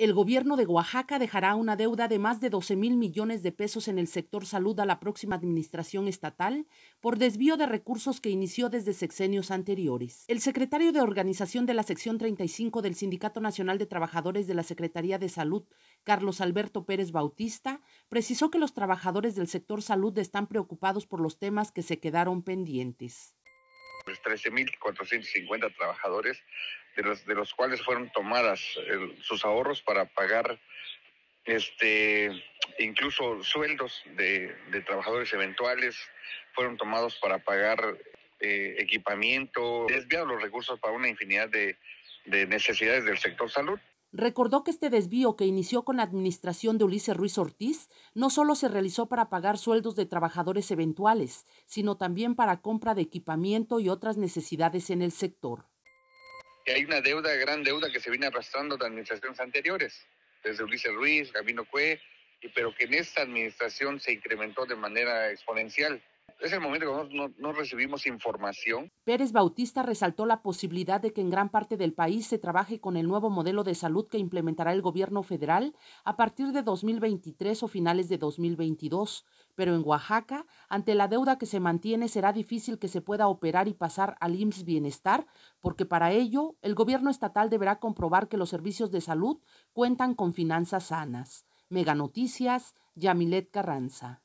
el gobierno de Oaxaca dejará una deuda de más de 12 mil millones de pesos en el sector salud a la próxima administración estatal por desvío de recursos que inició desde sexenios anteriores. El secretario de organización de la sección 35 del Sindicato Nacional de Trabajadores de la Secretaría de Salud, Carlos Alberto Pérez Bautista, precisó que los trabajadores del sector salud están preocupados por los temas que se quedaron pendientes. 13.450 pues, trabajadores, de los, de los cuales fueron tomadas sus ahorros para pagar este incluso sueldos de, trabajadores eventuales, fueron tomados para pagar eh, equipamiento, desviados los recursos para una infinidad de necesidades del sector salud. Recordó que este desvío que inició con la administración de Ulises Ruiz Ortiz no solo se realizó para pagar sueldos de trabajadores eventuales, sino también para compra de equipamiento y otras necesidades en el sector. Hay una deuda, gran deuda que se viene arrastrando de administraciones anteriores, desde Ulises Ruiz, Gabino Cue, pero que en esta administración se incrementó de manera exponencial es el momento que no, no, recibimos información. Pérez Bautista resaltó la posibilidad de que en gran parte del país se trabaje con el nuevo modelo de salud que implementará el gobierno federal a partir de 2023 o finales de 2022, pero en Oaxaca, ante la deuda que se mantiene, será difícil que se pueda operar y pasar al IMSS Bienestar, porque para ello el gobierno estatal deberá comprobar que los servicios de salud cuentan con finanzas sanas. Mega Noticias, Yamilet Carranza.